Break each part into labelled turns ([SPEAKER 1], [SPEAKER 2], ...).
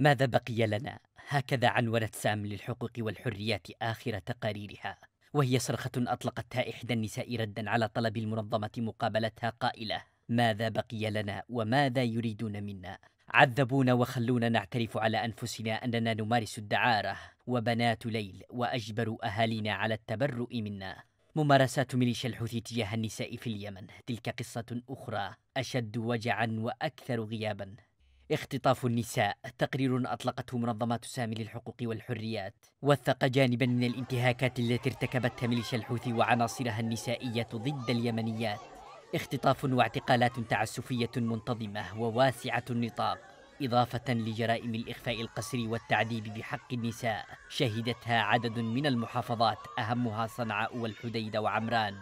[SPEAKER 1] ماذا بقي لنا؟ هكذا عنونت سام للحقوق والحريات آخر تقاريرها وهي صرخة أطلقتها إحدى النساء ردا على طلب المنظمة مقابلتها قائلة ماذا بقي لنا وماذا يريدون منا؟ عذبونا وخلونا نعترف على أنفسنا أننا نمارس الدعارة وبنات ليل وأجبروا أهالينا على التبرؤ منا ممارسات ميليشيا الحوثي تجاه النساء في اليمن تلك قصة أخرى أشد وجعا وأكثر غيابا اختطاف النساء تقرير أطلقته منظمة سامي للحقوق والحريات وثق جانبا من الانتهاكات التي ارتكبتها ميليشيا الحوثي وعناصرها النسائية ضد اليمنيات اختطاف واعتقالات تعسفية منتظمة وواسعة النطاق إضافة لجرائم الإخفاء القسري والتعذيب بحق النساء شهدتها عدد من المحافظات أهمها صنعاء والحديدة وعمران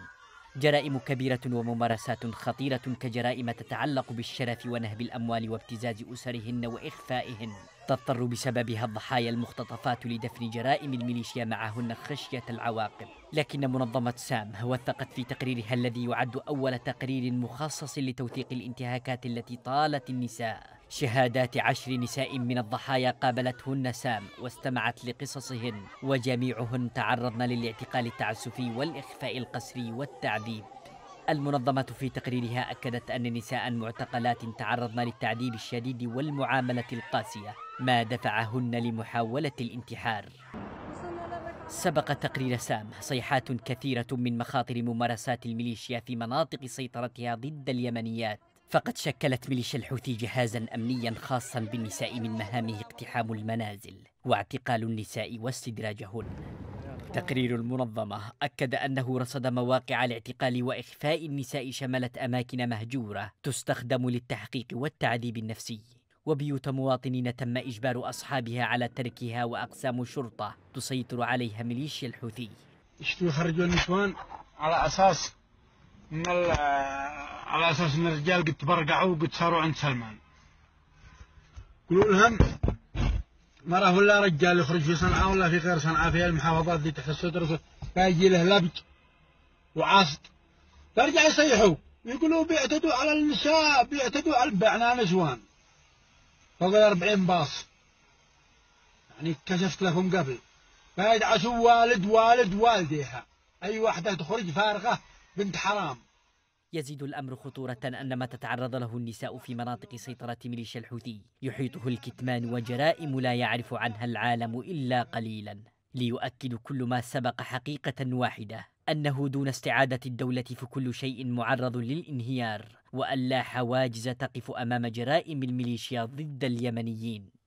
[SPEAKER 1] جرائم كبيرة وممارسات خطيرة كجرائم تتعلق بالشرف ونهب الأموال وابتزاز أسرهن وإخفائهن تضطر بسببها الضحايا المختطفات لدفن جرائم الميليشيا معهن خشية العواقب لكن منظمة سام وثقت في تقريرها الذي يعد أول تقرير مخصص لتوثيق الانتهاكات التي طالت النساء شهادات عشر نساء من الضحايا قابلتهن سام واستمعت لقصصهن وجميعهن تعرضن للاعتقال التعسفي والإخفاء القسري والتعذيب المنظمة في تقريرها أكدت أن نساء معتقلات تعرضن للتعذيب الشديد والمعاملة القاسية ما دفعهن لمحاولة الانتحار سبق تقرير سام صيحات كثيرة من مخاطر ممارسات الميليشيا في مناطق سيطرتها ضد اليمنيات فقد شكلت ميليشيا الحوثي جهازا أمنيا خاصا بالنساء من مهامه اقتحام المنازل واعتقال النساء واستدراجهن تقرير المنظمة أكد أنه رصد مواقع الاعتقال وإخفاء النساء شملت أماكن مهجورة تستخدم للتحقيق والتعذيب النفسي وبيوت مواطنين تم إجبار أصحابها على تركها وأقسام شرطة تسيطر عليها ميليشيا الحوثي
[SPEAKER 2] يشتوا يخرجوا النسوان على أساس ان آه، على اساس ان الرجال قد تبرقعوا وقد صاروا عند سلمان لهم ما راه ولا رجال يخرج في صنعاء ولا في غير صنعاء في المحافظات اللي تحت الستر فيجي له لبج وعاصد يرجع يصيحوا يقولوا بيعتدوا على النساء بيعتدوا على بعنا نسوان فوق 40 باص يعني كشفت لهم قبل فيدعسوا والد والد والديها أي واحدة تخرج فارغة بنت حرام
[SPEAKER 1] يزيد الأمر خطورة أن ما تتعرض له النساء في مناطق سيطرة ميليشيا الحوثي يحيطه الكتمان وجرائم لا يعرف عنها العالم إلا قليلا ليؤكد كل ما سبق حقيقة واحدة أنه دون استعادة الدولة فكل شيء معرض للانهيار وأن لا حواجز تقف أمام جرائم الميليشيا ضد اليمنيين